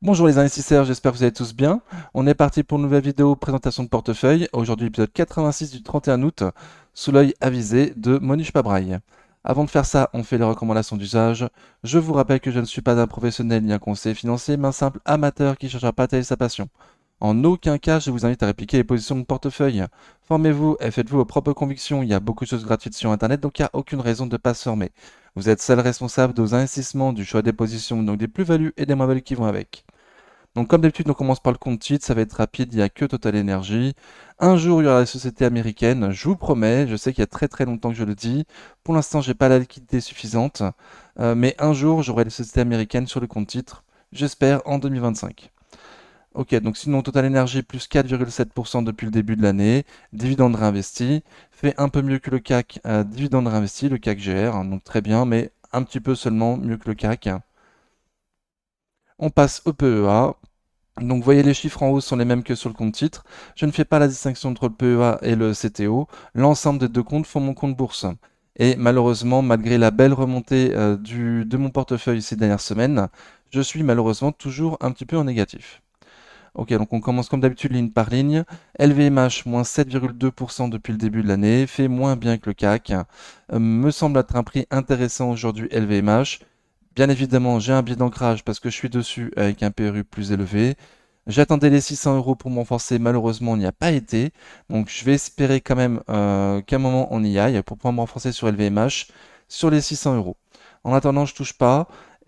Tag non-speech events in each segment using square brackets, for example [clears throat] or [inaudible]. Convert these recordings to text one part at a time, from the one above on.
Bonjour les investisseurs, j'espère que vous allez tous bien. On est parti pour une nouvelle vidéo présentation de portefeuille. Aujourd'hui épisode 86 du 31 août, sous l'œil avisé de Monish Pabraille. Avant de faire ça, on fait les recommandations d'usage. Je vous rappelle que je ne suis pas un professionnel ni un conseiller financier, mais un simple amateur qui cherche à partager sa passion. En aucun cas, je vous invite à répliquer les positions de portefeuille. Formez-vous et faites-vous vos propres convictions. Il y a beaucoup de choses gratuites sur Internet, donc il n'y a aucune raison de ne pas se former. Vous êtes seul responsable de vos investissements, du choix des positions, donc des plus-values et des moins-values qui vont avec. Donc comme d'habitude, on commence par le compte titre, ça va être rapide, il n'y a que Total Energy. Un jour, il y aura la société américaine, je vous promets, je sais qu'il y a très très longtemps que je le dis. Pour l'instant, j'ai pas la liquidité suffisante, euh, mais un jour, j'aurai la société américaine sur le compte titre, j'espère en 2025. Ok, donc sinon Total Energy plus 4,7% depuis le début de l'année, dividende réinvesti, fait un peu mieux que le CAC, euh, dividende réinvesti, le CAC GR, hein, donc très bien, mais un petit peu seulement mieux que le CAC. On passe au PEA. Donc vous voyez les chiffres en haut sont les mêmes que sur le compte titre. Je ne fais pas la distinction entre le PEA et le CTO. L'ensemble des deux comptes font mon compte bourse. Et malheureusement, malgré la belle remontée euh, du, de mon portefeuille ces dernières semaines, je suis malheureusement toujours un petit peu en négatif. Ok, donc on commence comme d'habitude ligne par ligne. LVMH, moins 7,2% depuis le début de l'année, fait moins bien que le CAC. Euh, me semble être un prix intéressant aujourd'hui LVMH. Bien évidemment, j'ai un biais d'ancrage parce que je suis dessus avec un PRU plus élevé. J'attendais les 600 euros pour m'enforcer, malheureusement on n'y a pas été. Donc je vais espérer quand même euh, qu'à un moment on y aille pour pouvoir me renforcer sur LVMH sur les 600 euros. En attendant, je touche pas.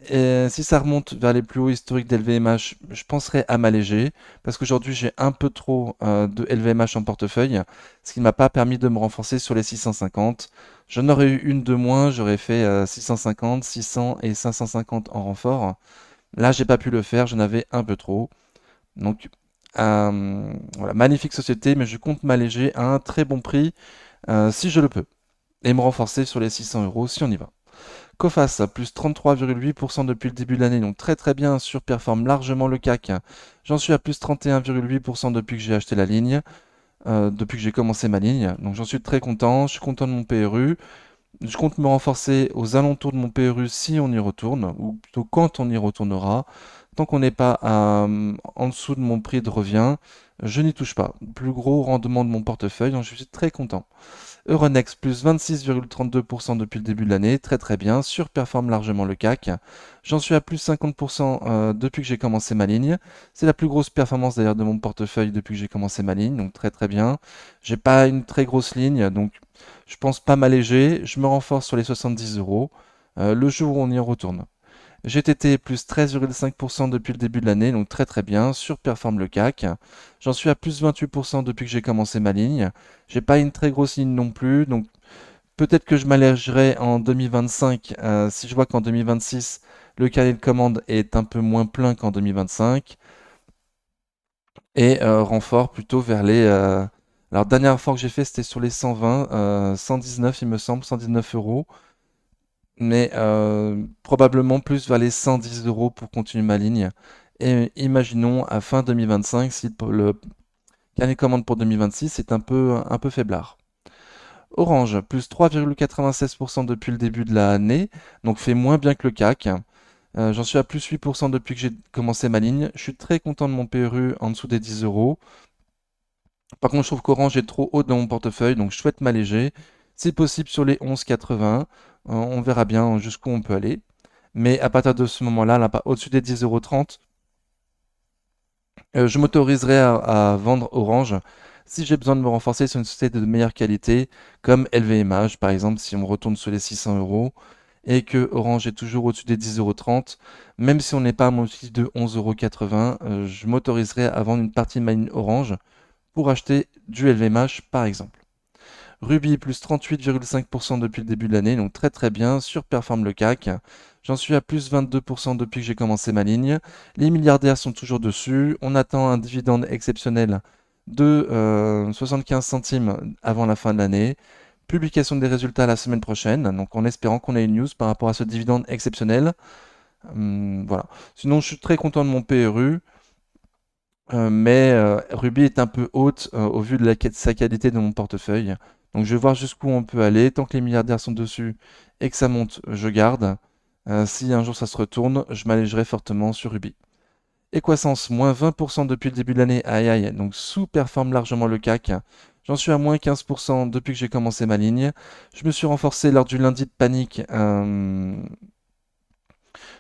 Et euh, si ça remonte vers les plus hauts historiques d'LVMH, je penserais à m'alléger, parce qu'aujourd'hui j'ai un peu trop euh, de LVMH en portefeuille, ce qui ne m'a pas permis de me renforcer sur les 650. J'en aurais eu une de moins, j'aurais fait 650, euh, 600 et 550 en renfort. Là, j'ai pas pu le faire, j'en avais un peu trop. Donc, voilà, magnifique société, mais je compte m'alléger à un très bon prix si je le peux, et me renforcer sur les 600 euros si on y va. Coface, plus 33,8% depuis le début de l'année, donc très très bien, surperforme largement le CAC. J'en suis à plus 31,8% depuis que j'ai acheté la ligne, euh, depuis que j'ai commencé ma ligne. Donc j'en suis très content, je suis content de mon PRU. Je compte me renforcer aux alentours de mon PRU si on y retourne, ou plutôt quand on y retournera. Tant qu'on n'est pas euh, en dessous de mon prix de revient, je n'y touche pas. Plus gros rendement de mon portefeuille, donc je suis très content. Euronext plus 26,32% depuis le début de l'année, très très bien, surperforme largement le CAC. J'en suis à plus 50% euh, depuis que j'ai commencé ma ligne. C'est la plus grosse performance d'ailleurs de mon portefeuille depuis que j'ai commencé ma ligne, donc très très bien. J'ai pas une très grosse ligne, donc je pense pas m'alléger. Je me renforce sur les 70 euros euh, le jour où on y retourne. GTT plus 13,5% depuis le début de l'année, donc très très bien, surperforme le CAC. J'en suis à plus 28% depuis que j'ai commencé ma ligne. J'ai pas une très grosse ligne non plus, donc peut-être que je m'allégerai en 2025 euh, si je vois qu'en 2026 le carnet de commande est un peu moins plein qu'en 2025. Et euh, renfort plutôt vers les. Euh, alors dernière fois que j'ai fait c'était sur les 120, 119 il me semble, 119 euros mais euh, probablement plus valait 110 euros pour continuer ma ligne. Et imaginons à fin 2025 si le carnet commande pour 2026 est un peu, un peu faiblard. Orange, plus 3,96% depuis le début de l'année, donc fait moins bien que le CAC. Euh, j'en suis à plus 8% depuis que j'ai commencé ma ligne. Je suis très content de mon PRU e en dessous des 10 euros. Par contre, je trouve qu'Orange est trop haut dans mon portefeuille, donc je souhaite m'alléger. C'est possible sur les 11,80 on verra bien jusqu'où on peut aller. Mais à partir de ce moment-là, là, au-dessus des 10,30€, euh, je m'autoriserai à, vendre Orange si j'ai besoin de me renforcer sur une société de meilleure qualité, comme LVMH par exemple, si on retourne sur les 600€ et que Orange est toujours au-dessus des 10,30€, même si on n'est pas à mon outil de 11,80€, euh, je m'autoriserai à vendre une partie de ma ligne Orange pour acheter du LVMH par exemple. Ruby plus 38,5% depuis le début de l'année, donc très très bien, surperforme le CAC. J'en suis à plus 22% depuis que j'ai commencé ma ligne. Les milliardaires sont toujours dessus. On attend un dividende exceptionnel de 75 euh, centimes avant la fin de l'année. Publication des résultats la semaine prochaine, donc en espérant qu'on ait une news par rapport à ce dividende exceptionnel. Hum, voilà. Sinon, je suis très content de mon PRU. E euh, mais euh, Ruby est un peu haute au vu de, la, de sa qualité de mon portefeuille. Donc je vais voir jusqu'où on peut aller. Tant que les milliardaires sont dessus et que ça monte, je garde. Euh, si un jour ça se retourne, je m'allégerai fortement sur Ruby. Équissance, moins 20% depuis le début de l'année. Aïe aïe, donc sous-performe largement le CAC. J'en suis à moins 15% depuis que j'ai commencé ma ligne. Je me suis renforcé lors du lundi de panique euh,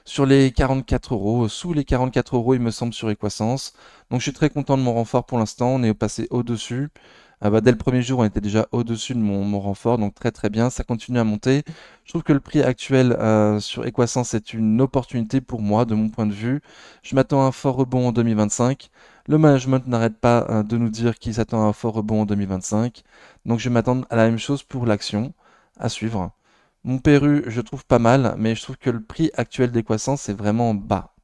sur les 44 euros. Sous les 44 euros, il me semble, sur Equoissance. Donc je suis très content de mon renfort pour l'instant. On est passé au-dessus. Ah bah, dès le premier jour, on était déjà au-dessus de mon, mon, renfort, donc très très bien, ça continue à monter. Je trouve que le prix actuel euh, sur Equasens est une opportunité pour moi, de mon point de vue. Je m'attends à un fort rebond en 2025. Le management n'arrête pas euh, de nous dire qu'il s'attend à un fort rebond en 2025. Donc je m'attends à la même chose pour l'action, à suivre. Mon PERU, je trouve pas mal, mais je trouve que le prix actuel d'Equasens est vraiment bas.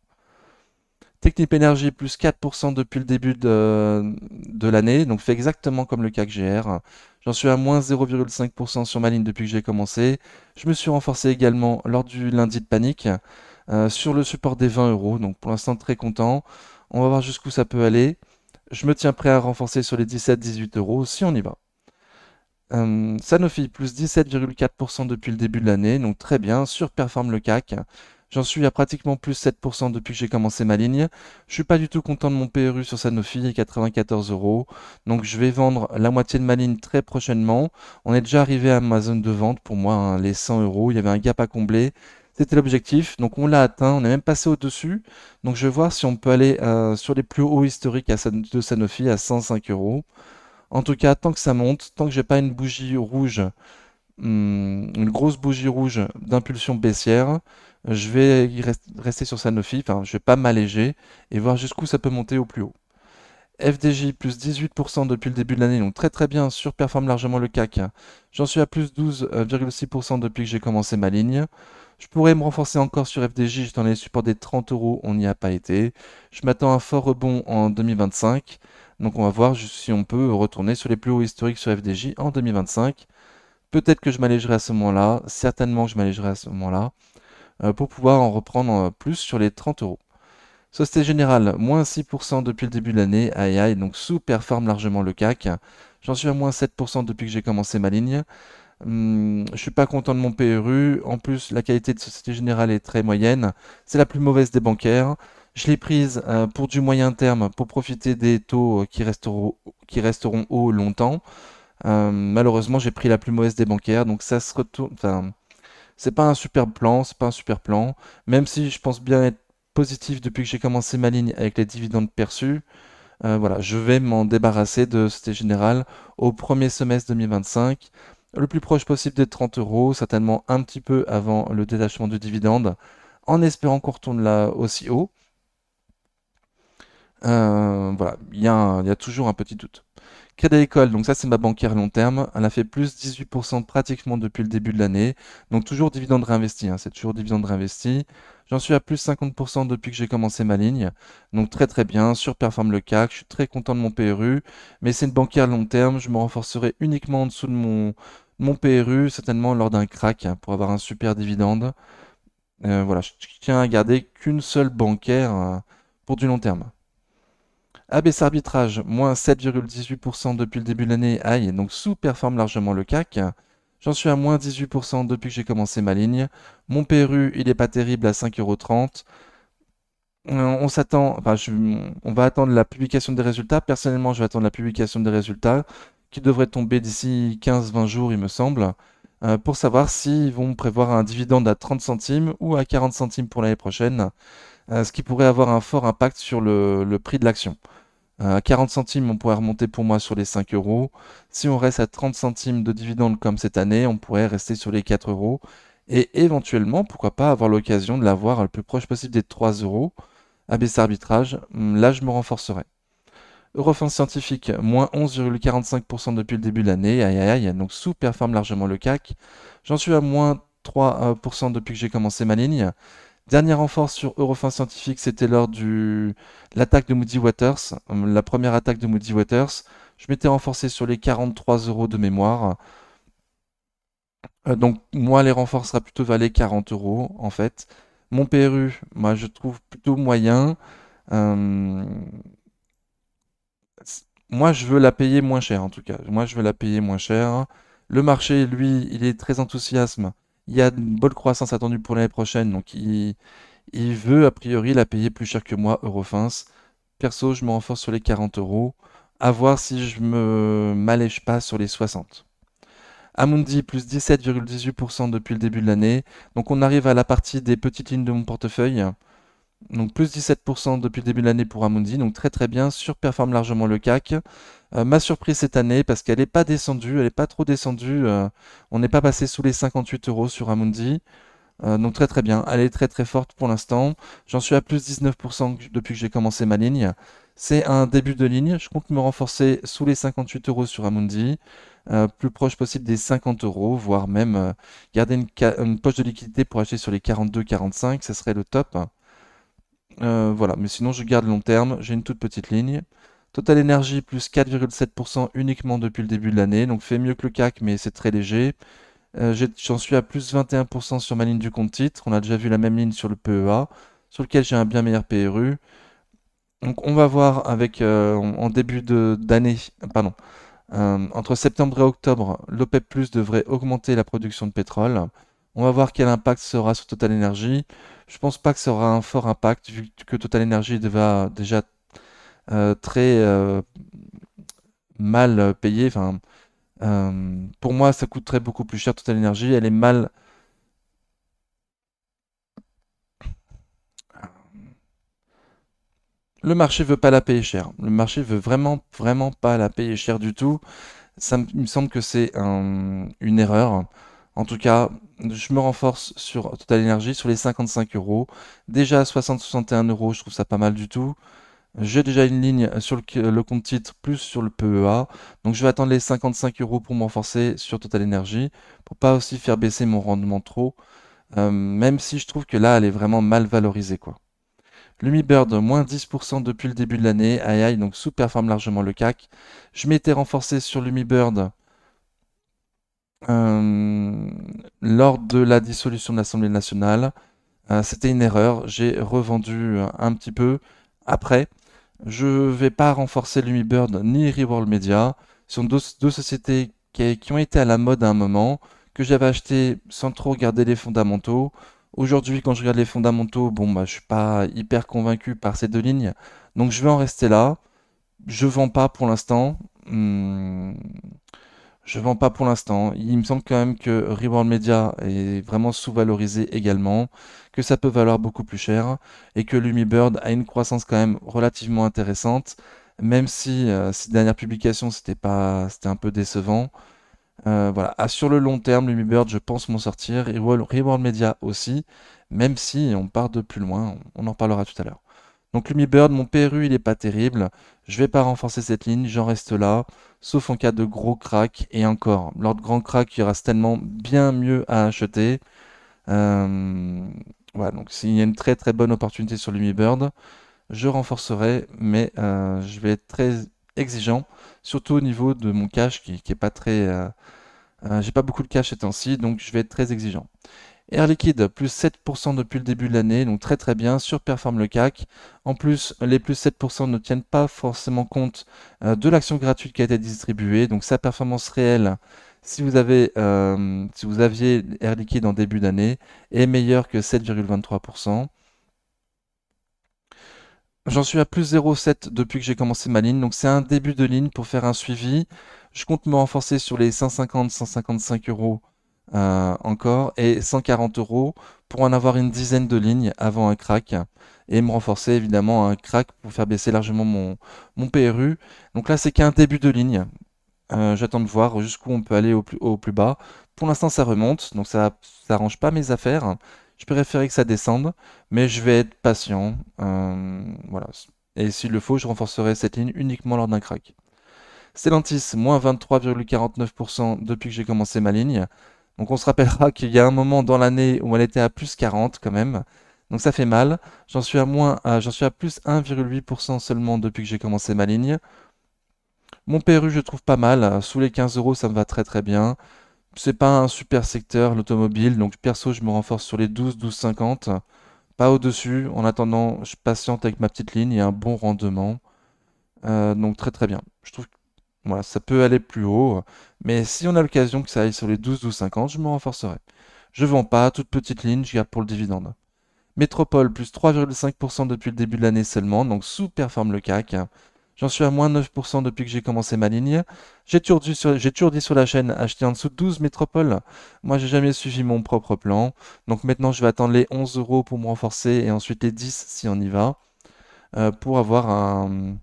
Technip Energy plus 4% depuis le début de, l'année, donc fait exactement comme le CAC GR. J'en suis à moins 0,5% sur ma ligne depuis que j'ai commencé. Je me suis renforcé également lors du lundi de panique euh, sur le support des 20 euros, donc pour l'instant très content. On va voir jusqu'où ça peut aller. Je me tiens prêt à renforcer sur les 17-18 euros si on y va. Euh, Sanofi plus 17,4% depuis le début de l'année, donc très bien, surperforme le CAC. J'en suis à pratiquement plus 7% depuis que j'ai commencé ma ligne. Je suis pas du tout content de mon PRU sur Sanofi, 94 euros. Donc je vais vendre la moitié de ma ligne très prochainement. On est déjà arrivé à ma zone de vente pour moi, hein, les 100 euros. Il y avait un gap à combler. C'était l'objectif, donc on l'a atteint, on est même passé au-dessus. Donc je vais voir si on peut aller euh, sur les plus hauts historiques à de Sanofi à 105 euros. En tout cas, tant que ça monte, tant que j'ai pas une bougie rouge, hmm, une grosse bougie rouge d'impulsion baissière, je vais rester sur Sanofi, enfin je vais pas m'alléger et voir jusqu'où ça peut monter au plus haut. FDJ plus 18% depuis le début de l'année, donc très très bien, surperforme largement le CAC. J'en suis à plus 12,6% depuis que j'ai commencé ma ligne. Je pourrais me renforcer encore sur FDJ, j'étais dans les supports des 30 euros, on n'y a pas été. Je m'attends à un fort rebond en 2025, donc on va voir si on peut retourner sur les plus hauts historiques sur FDJ en 2025. Peut-être que je m'allégerai à ce moment-là, certainement que je m'allégerai à ce moment-là. Euh, pour pouvoir en reprendre euh, plus sur les 30 euros. Société Générale, moins 6% depuis le début de l'année, aïe aïe, donc sous-performe largement le CAC. J'en suis à moins 7% depuis que j'ai commencé ma ligne. Je hmm, je suis pas content de mon PERU. En plus, la qualité de Société Générale est très moyenne. C'est la plus mauvaise des bancaires. Je l'ai prise euh, pour du moyen terme, pour profiter des taux qui resteront, qui hauts longtemps. malheureusement, j'ai pris la plus mauvaise des bancaires, donc ça se retourne c'est pas un super plan, c'est pas un super plan. Même si je pense bien être positif depuis que j'ai commencé ma ligne avec les dividendes perçus, euh, voilà, je vais m'en débarrasser de cette Générale au premier semestre 2025, le plus proche possible des 30 euros, certainement un petit peu avant le détachement du dividende, en espérant qu'on retourne là aussi haut. Euh, voilà, il y, a toujours un petit doute. Crédit École, donc ça c'est ma bancaire long terme, elle a fait plus 18% pratiquement depuis le début de l'année, donc toujours dividende réinvesti, hein, c'est toujours dividende réinvesti. J'en suis à plus 50% depuis que j'ai commencé ma ligne, donc très très bien, surperforme le CAC, je suis très content de mon PRU, mais c'est une bancaire long terme, je me renforcerai uniquement en dessous de mon, mon PRU, certainement lors d'un crack, hein, pour avoir un super dividende. Euh, voilà, je tiens à garder qu'une seule bancaire euh, pour du long terme. ABS Arbitrage, moins 7,18% depuis le début de l'année, aïe, donc sous-performe largement le CAC. J'en suis à moins 18% depuis que j'ai commencé ma ligne. Mon PRU, il n'est pas terrible à 5,30€. Euh, on s'attend, on va attendre la publication des résultats. Personnellement, je vais attendre la publication des résultats qui devrait tomber d'ici 15-20 jours, il me semble, euh, pour savoir s'ils vont prévoir un dividende à 30 centimes ou à 40 centimes pour l'année prochaine, euh, ce qui pourrait avoir un fort impact sur le prix de l'action. 40 euh, centimes, on pourrait remonter pour moi sur les 5 euros. Si on reste à 30 centimes de dividendes comme cette année, on pourrait rester sur les 4 euros. Et éventuellement, pourquoi pas avoir l'occasion de l'avoir le plus proche possible des 3 euros. baisse ah, arbitrage, hum, là je me renforcerai. Eurofonds scientifique, moins 11,45% depuis le début de l'année. Aïe aïe aïe, donc sous-performe largement le CAC. J'en suis à moins 3% euh, depuis que j'ai commencé ma ligne. Dernier renfort sur Eurofin Scientifique, c'était lors de l'attaque de Moody Waters, euh, la première attaque de Moody Waters. Je m'étais renforcé sur les 43 euros de mémoire. Euh, donc moi, les renforts sera plutôt valé 40 euros en fait. Mon PRU, moi je trouve plutôt moyen. Euh, moi je veux la payer moins cher en tout cas. Moi je veux la payer moins cher. Le marché, lui, il est très enthousiasme il y a une bonne croissance attendue pour l'année prochaine, donc il, veut a priori la payer plus cher que moi, Eurofins. Perso, je me renforce sur les 40 euros, à voir si je me m'allège pas sur les 60. Amundi, plus 17,18% depuis le début de l'année. Donc on arrive à la partie des petites lignes de mon portefeuille. Donc plus 17% depuis le début de l'année pour Amundi, donc très très bien, surperforme largement le CAC. Euh, ma surprise cette année, parce qu'elle n'est pas descendue, elle n'est pas trop descendue, euh, on n'est pas passé sous les 58 euros sur Amundi. Euh, donc très très bien, elle est très très forte pour l'instant. J'en suis à plus 19% depuis que j'ai commencé ma ligne. C'est un début de ligne, je compte me renforcer sous les 58 euros sur Amundi, plus proche possible des 50 euros, voire même garder une, poche de liquidité pour acheter sur les 42-45, ce serait le top. Euh, voilà, mais sinon je garde long terme, j'ai une toute petite ligne. Total Énergie plus 4,7% uniquement depuis le début de l'année, donc fait mieux que le CAC, mais c'est très léger. Euh, j'en suis à plus 21% sur ma ligne du compte titre, on a déjà vu la même ligne sur le PEA, sur lequel j'ai un bien meilleur PRU. Donc on va voir avec euh, en début d'année, pardon, entre septembre et octobre, l'OPEP e devrait augmenter la production de pétrole. On va voir quel impact ça aura sur Total Energy. Je pense pas que ça aura un fort impact vu que Total Energy va déjà euh, très euh, mal payer. Enfin, euh, pour moi, ça coûterait beaucoup plus cher Total Energy. Elle est mal. Le marché veut pas la payer cher. Le marché veut vraiment, vraiment pas la payer cher du tout. Ça, me semble que c'est une erreur. En tout cas, je me renforce sur Total Energy, sur les 55 euros. Déjà 60-61 euros, je trouve ça pas mal du tout. J'ai déjà une ligne sur le, compte titre plus sur le PEA. Donc je vais attendre les 55 euros pour me renforcer sur Total Energy pour pas aussi faire baisser mon rendement trop. Euh, même si je trouve que là, elle est vraiment mal valorisée. quoi. Lumibird, moins 10% depuis le début de l'année. AI, donc sous-performe largement le CAC. Je m'étais renforcé sur Lumibird euh, lors de la dissolution de l'Assemblée nationale, euh, c'était une erreur. J'ai revendu euh, un petit peu après. Je ne vais pas renforcer Lumibird ni Reworld Media. Ce sont deux, sociétés qui, ont été à la mode à un moment, que j'avais acheté sans trop regarder les fondamentaux. Aujourd'hui, quand je regarde les fondamentaux, bon, bah, je suis pas hyper convaincu par ces deux lignes. Donc je vais en rester là. Je ne vends pas pour l'instant. Hum, je vends pas pour l'instant. Il me semble quand même que Reworld Media est vraiment sous-valorisé également, que ça peut valoir beaucoup plus cher et que Lumibird a une croissance quand même relativement intéressante, même si euh, ces dernières publications c'était pas, c'était un peu décevant. Euh, voilà. Ah, sur le long terme, Lumibird, je pense m'en sortir et ReWorld Media aussi, même si on part de plus loin. On en parlera tout à l'heure. Donc Lumibird, mon Péru, il est pas terrible. Je vais pas renforcer cette ligne, j'en reste là. Sauf en cas de gros crack. Et encore, lors de grand crack, il aura tellement bien mieux à acheter. Voilà, euh, donc s'il y a une très très bonne opportunité sur Lumibird, je renforcerai, mais euh, je vais être très exigeant, surtout au niveau de mon cash qui, n'est est pas très. Euh, j'ai pas beaucoup de cash ces temps-ci, donc je vais être très exigeant. Air Liquide, plus 7% depuis le début de l'année, donc très très bien, surperforme le CAC. En plus, les plus 7% ne tiennent pas forcément compte euh, de l'action gratuite qui a été distribuée, donc sa performance réelle, si vous, avez, euh, si vous aviez Air Liquide en début d'année, est meilleure que 7,23%. J'en suis à plus 0,7 depuis que j'ai commencé ma ligne, donc c'est un début de ligne pour faire un suivi. Je compte me renforcer sur les 150-155 euros euh, encore et 140 euros pour en avoir une dizaine de lignes avant un crack et me renforcer évidemment un crack pour faire baisser largement mon, PRU. Donc là c'est qu'un début de ligne. Euh, j'attends de voir jusqu'où on peut aller au plus, au plus bas. Pour l'instant ça remonte, donc ça n'arrange pas mes affaires. Je préférerais que ça descende, mais je vais être patient. Euh, voilà. Et s'il le faut, je renforcerai cette ligne uniquement lors d'un crack. Stellantis, moins 23,49% depuis que j'ai commencé ma ligne. Donc on se rappellera qu'il y a un moment dans l'année où elle était à plus 40 quand même. Donc ça fait mal. J'en suis à moins, euh, j'en suis à plus 1,8% seulement depuis que j'ai commencé ma ligne. Mon PRU je trouve pas mal. Euh, sous les 15 euros ça me va très très bien. C'est pas un super secteur l'automobile. Donc perso je me renforce sur les 12, 12, 50. Pas au-dessus. En attendant je patiente avec ma petite ligne et un bon rendement. Euh, donc très très bien. Je trouve voilà, ça peut aller plus haut, mais si on a l'occasion que ça aille sur les 12, 12, 50, je me renforcerai. Je vends pas, toute petite ligne, je garde pour le dividende. Métropole, plus 3,5% depuis le début de l'année seulement, donc sous-performe le CAC. J'en suis à moins 9% depuis que j'ai commencé ma ligne. J'ai toujours, dit sur, la chaîne acheter en dessous de 12 métropoles. Moi, j'ai jamais suivi mon propre plan. Donc maintenant, je vais attendre les 11 euros pour me renforcer et ensuite les 10 si on y va. Euh, pour avoir un,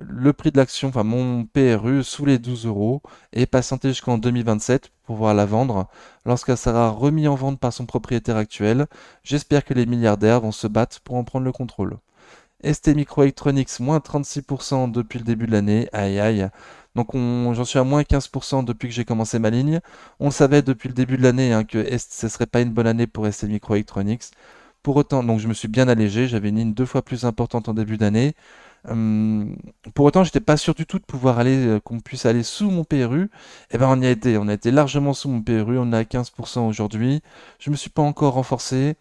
le prix de l'action, enfin mon PRU, sous les 12 euros et patienter jusqu'en 2027 pour pouvoir la vendre lorsqu'elle sera remise en vente par son propriétaire actuel. J'espère que les milliardaires vont se battre pour en prendre le contrôle. ST Microelectronics, moins 36% depuis le début de l'année. Aïe aïe. Donc j'en suis à moins 15% depuis que j'ai commencé ma ligne. On savait depuis le début de l'année hein, que ce ne serait pas une bonne année pour ST Microelectronics. Pour autant, donc je me suis bien allégé, j'avais une ligne deux fois plus importante en début d'année. Euh, pour autant, j'étais pas sûr du tout de pouvoir aller, euh, qu'on puisse aller sous mon PRU. et eh ben, on y a été. On a été largement sous mon PRU. On est à 15% aujourd'hui. Je me suis pas encore renforcé.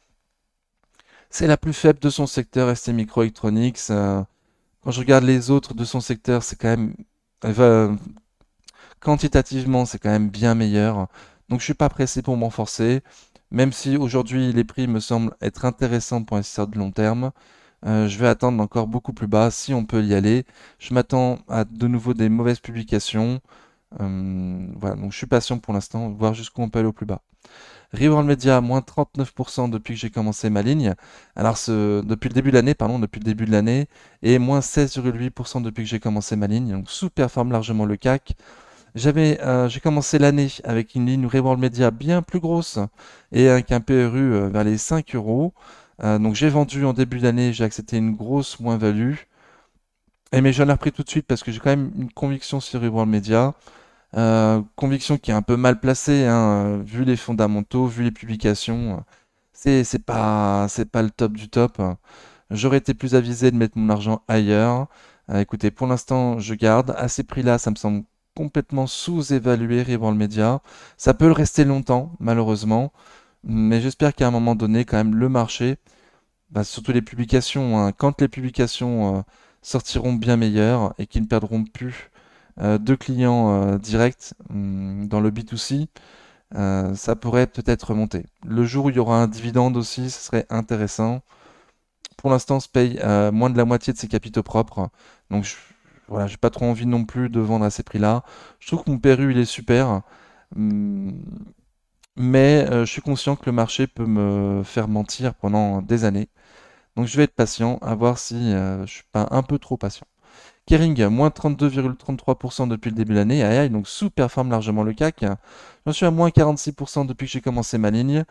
C'est la plus faible de son secteur, ST Microelectronics. Euh, quand je regarde les autres de son secteur, c'est quand même, quantitativement, c'est quand même bien meilleur. Donc, je suis pas pressé pour m'enforcer Même si aujourd'hui les prix me semblent être intéressants pour un secteur de long terme, euh, je vais attendre encore beaucoup plus bas si on peut y aller. Je m'attends à de nouveau des mauvaises publications. Euh, voilà, donc je suis patient pour l'instant, voir jusqu'où on peut aller au plus bas. Reworld Media, moins 39% depuis que j'ai commencé ma ligne. Alors, ce, depuis le début de l'année, pardon, depuis le début de l'année, et moins 16,8% depuis que j'ai commencé ma ligne. Donc, sous-performe largement le CAC. J'avais, euh, j'ai commencé l'année avec une ligne Reworld Media bien plus grosse et avec un PRU e vers les 5 euros. Euh, donc j'ai vendu en début d'année, j'ai accepté une grosse moins-value. Et mais j'en ai repris tout de suite parce que j'ai quand même une conviction sur Reworld Media. Euh, conviction qui est un peu mal placée, hein, euh, vu les fondamentaux, vu les publications. C'est pas, pas le top du top. J'aurais été plus avisé de mettre mon argent ailleurs. écoutez, pour l'instant, je garde. À ces prix-là, ça me semble complètement sous-évalué Reworld Media. Ça peut le rester longtemps, malheureusement. Mais j'espère qu'à un moment donné, quand même, le marché bah, surtout les publications, hein. quand les publications euh, sortiront bien meilleures et qu'ils ne perdront plus euh, de clients euh, directs hmm, dans le B2C, ça pourrait peut-être remonter. Le jour où il y aura un dividende aussi, ce serait intéressant. Pour l'instant, se paye moins de la moitié de ses capitaux propres. Donc je, voilà, j'ai pas trop envie non plus de vendre à ces prix-là. Je trouve que mon Peru, il est super. Hmm, mais je suis conscient que le marché peut me faire mentir pendant des années. Donc je vais être patient, à voir si je euh, je suis pas un peu trop patient. Kering, moins 32,33% depuis le début de l'année. Aïe, donc sous-performe largement le CAC. J'en suis à moins 46% depuis que j'ai commencé ma ligne.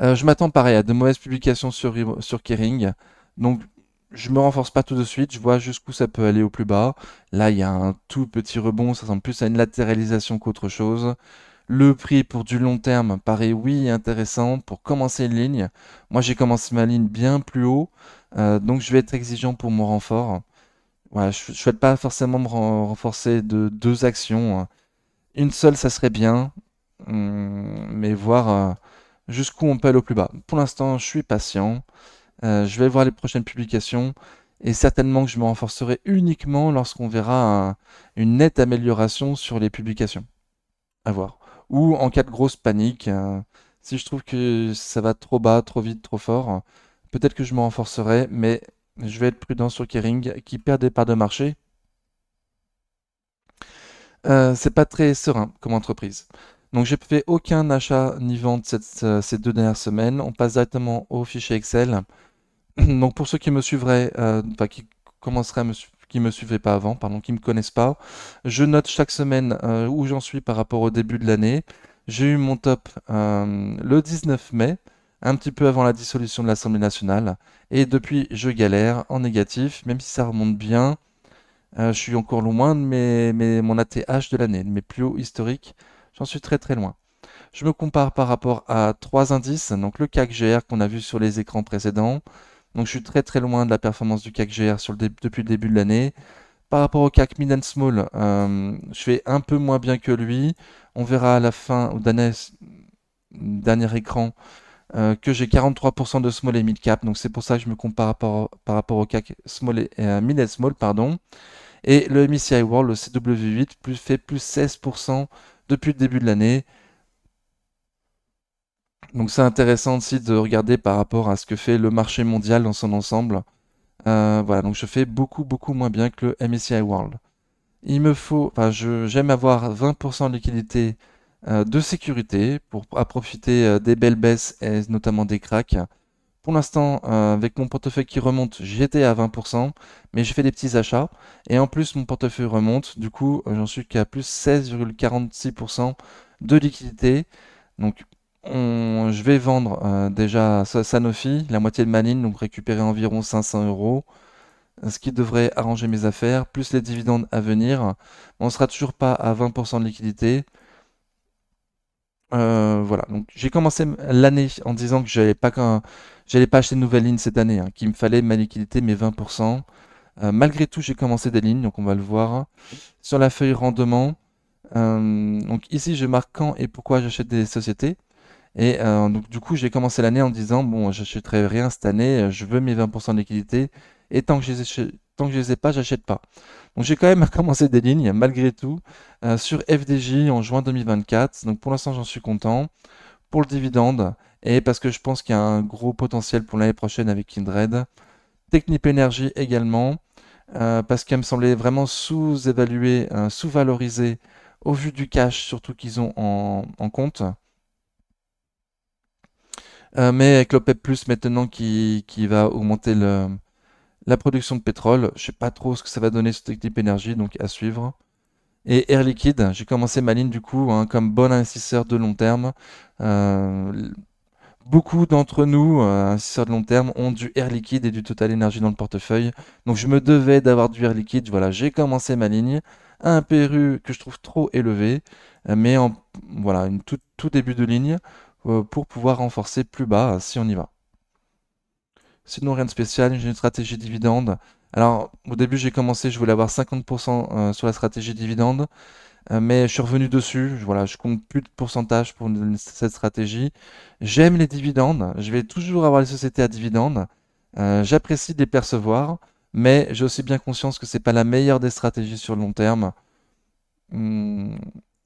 Euh, je m'attends pareil à de mauvaises publications sur, Kering. Donc je me renforce pas tout de suite, je vois jusqu'où ça peut aller au plus bas. Là, il y a un tout petit rebond, ça ressemble plus à une latéralisation qu'autre chose. Le prix pour du long terme paraît oui intéressant pour commencer une ligne. Moi j'ai commencé ma ligne bien plus haut, euh, donc je vais être exigeant pour mon renfort. je ne souhaite pas forcément me renforcer de deux actions. Hein. Une seule, ça serait bien, hmm, mais voir euh, jusqu'où on peut aller au plus bas. Pour l'instant, je suis patient. Euh, je vais voir les prochaines publications et certainement que je me renforcerai uniquement lorsqu'on verra une nette amélioration sur les publications. À voir ou en cas de grosse panique. Euh, si je trouve que ça va trop bas, trop vite, trop fort, peut-être que je me renforcerai, mais je vais être prudent sur Kering qui perd des parts de marché. Euh, c'est pas très serein comme entreprise. Donc j'ai fait aucun achat ni vente euh, ces deux dernières semaines. On passe directement au fichier Excel. [clears throat] Donc pour ceux qui me suivraient, enfin qui commenceraient à me suivre, qui me suivaient pas avant, pardon, qui me connaissent pas. Je note chaque semaine euh, où j'en suis par rapport au début de l'année. J'ai eu mon top euh, le 19 mai, un petit peu avant la dissolution de l'Assemblée nationale. Et depuis, je galère en négatif, même si ça remonte bien. Euh, je suis encore loin de mon ATH de l'année, de mes plus hauts historiques. J'en suis très très loin. Je me compare par rapport à trois indices, donc le CAC GR qu'on a vu sur les écrans précédents, donc je suis très très loin de la performance du CAC GR sur le depuis le début de l'année. Par rapport au CAC Mid and Small, euh, je fais un peu moins bien que lui. On verra à la fin, au dernier, écran, euh, que j'ai 43% de Small et Mid Cap. Donc c'est pour ça que je me compare par, rapport, au CAC small et, euh, Mid and Small. Pardon. Et le MSCI World, le CW8, plus, fait plus 16% depuis le début de l'année. Donc c'est intéressant aussi de regarder par rapport à ce que fait le marché mondial dans son ensemble. Euh, voilà, donc je fais beaucoup beaucoup moins bien que le MSCI World. Il me faut, enfin j'aime avoir 20% de liquidité euh, de sécurité pour profiter euh, des belles baisses et notamment des cracks. Pour l'instant, avec mon portefeuille qui remonte, j'étais à 20%, mais j'ai fait des petits achats. Et en plus, mon portefeuille remonte, du coup, j'en suis qu'à plus 16,46% de liquidité. Donc je vais vendre euh, déjà Sanofi, la moitié de ma ligne, donc récupérer environ 500 euros, euh, ce qui devrait arranger mes affaires, plus les dividendes à venir. On ne sera toujours pas à 20% de liquidité. Euh, voilà, donc j'ai commencé l'année en disant que j'allais pas j'allais pas acheter de nouvelles lignes cette année, hein, qu'il me fallait ma liquidité, mes 20%. malgré tout, j'ai commencé des lignes, donc on va le voir. Sur la feuille rendement, donc ici je marque quand et pourquoi j'achète des sociétés. Et euh, donc, du coup, j'ai commencé l'année en disant Bon, j'achèterai rien cette année, euh, je veux mes 20% de liquidité, et tant que je ne les ai pas, j'achète pas. Donc, j'ai quand même [laughs] commencé des lignes, malgré tout, euh, sur FDJ en juin 2024. Donc, pour l'instant, j'en suis content. Pour le dividende, et parce que je pense qu'il y a un gros potentiel pour l'année prochaine avec Kindred. Technip Energy également, parce qu'elle me semblait vraiment sous-évaluée, sous-valorisée au vu du cash surtout qu'ils ont en compte. Euh, mais avec l'OPEP, e maintenant qui, qui, va augmenter le, la production de pétrole, je ne sais pas trop ce que ça va donner ce type énergie, donc à suivre. Et Air Liquide, j'ai commencé ma ligne du coup, hein, comme bon investisseur de long terme. Euh, beaucoup d'entre nous, euh, investisseurs de long terme, ont du Air Liquide et du Total Energy dans le portefeuille. Donc je me devais d'avoir du Air Liquide. Voilà, j'ai commencé ma ligne un PRU que je trouve trop élevé, mais en, voilà, tout début de ligne. Euh, pour pouvoir renforcer plus bas euh, si on y va. Sinon, rien de spécial, j'ai une stratégie dividende. Alors, au début, j'ai commencé, je voulais avoir 50% euh, sur la stratégie dividende, mais je suis revenu dessus. Voilà, je compte plus de pourcentage pour cette stratégie. J'aime les dividendes, je vais toujours avoir les sociétés à dividendes. J'apprécie de les percevoir, mais j'ai aussi bien conscience que c'est pas la meilleure des stratégies sur le long terme. Hum,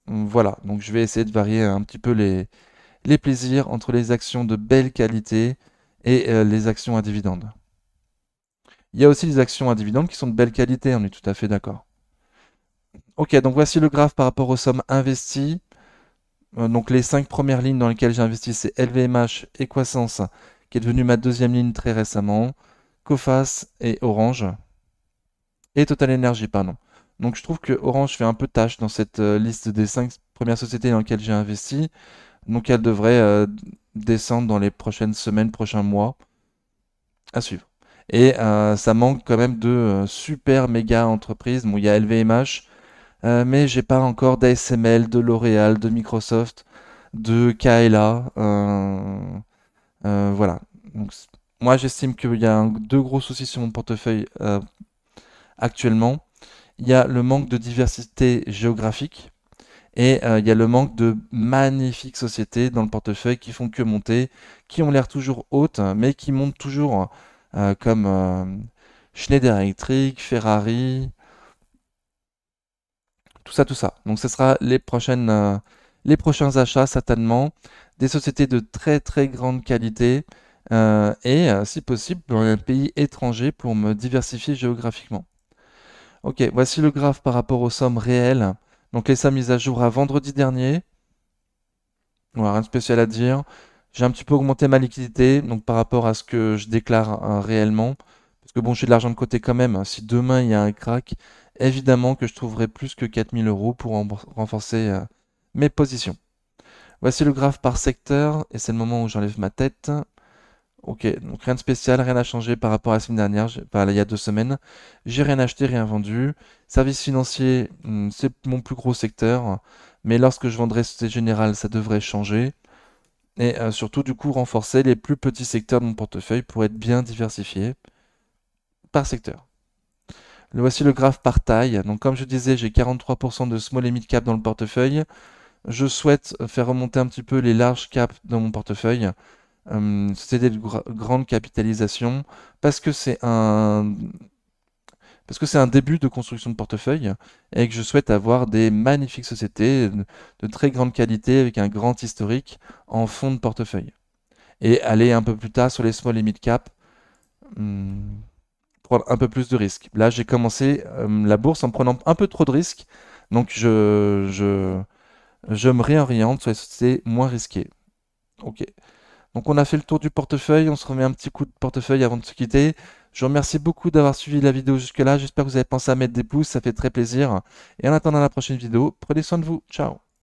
voilà, donc je vais essayer de varier un petit peu les, les plaisirs entre les actions de belle qualité et euh, les actions à dividendes. Il y a aussi les actions à dividendes qui sont de belle qualité, on est tout à fait d'accord. Ok, donc voici le graphe par rapport aux sommes investies. Euh, donc les cinq premières lignes dans lesquelles j'ai investi, c'est LVMH et Croissance, qui est devenue ma deuxième ligne très récemment, Coface et Orange, et Total Energy, pardon. Donc je trouve que Orange fait un peu tâche dans cette euh, liste des cinq premières sociétés dans lesquelles j'ai investi. Donc elle devrait euh, descendre dans les prochaines semaines, prochains mois. À suivre. Et euh, ça manque quand même de euh, super méga entreprises. il y a LVMH, mais j'ai pas encore d'ASML, de L'Oréal, de Microsoft, de KLA. voilà. moi, j'estime qu'il y a deux gros soucis sur mon portefeuille actuellement. Il y a le manque de diversité géographique et euh, il y a le manque de magnifiques sociétés dans le portefeuille qui font que monter, qui ont l'air toujours hautes, mais qui montent toujours euh, comme euh, Schneider Electric, Ferrari, tout ça, tout ça. Donc ce sera les, prochaines, les prochains achats certainement, des sociétés de très très grande qualité. et si possible dans un pays étranger pour me diversifier géographiquement. Ok, voici le graphe par rapport aux sommes réelles donc et sa mise à jour à vendredi dernier. rien de spécial à dire. J'ai un petit peu augmenté ma liquidité, donc par rapport à ce que je déclare hein, réellement. Parce que bon, j'ai de l'argent de côté quand même. Hein. Si demain il y a un crack, évidemment que je trouverai plus que 4000 euros pour renforcer euh, mes positions. Voici le graphe par secteur, et c'est le moment où j'enlève ma tête. Ok, donc rien de spécial, rien à changer par rapport à la semaine dernière, bah, il y a deux semaines. J'ai rien acheté, rien vendu. Services financiers, hmm, c'est mon plus gros secteur, mais lorsque je vendrai Société général, ça devrait changer. Et euh, surtout, du coup, renforcer les plus petits secteurs de mon portefeuille pour être bien diversifié par secteur. voici le graphe par taille. Donc, comme je disais, j'ai 43% de small et mid cap dans le portefeuille. Je souhaite faire remonter un petit peu les larges caps dans mon portefeuille euh, société de grande capitalisation, parce que c'est un parce que c'est un début de construction de portefeuille et que je souhaite avoir des magnifiques sociétés de très grande qualité avec un grand historique en fonds de portefeuille. Et aller un peu plus tard sur les small et mid cap, hmm, prendre un peu plus de risques. Là, j'ai commencé euh, la bourse en prenant un peu trop de risques, donc je, je, je me réoriente sur les sociétés moins risquées. Ok. Donc on a fait le tour du portefeuille, on se remet un petit coup de portefeuille avant de se quitter. Je vous remercie beaucoup d'avoir suivi la vidéo jusque-là. J'espère que vous avez pensé à mettre des pouces, ça fait très plaisir. Et en attendant la prochaine vidéo, prenez soin de vous. Ciao